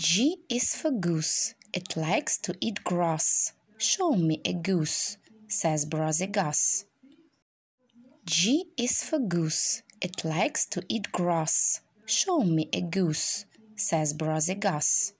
G is for goose. It likes to eat grass. Show me a goose, says Brassy Gus. G is for goose. It likes to eat grass. Show me a goose, says Brassy Gus.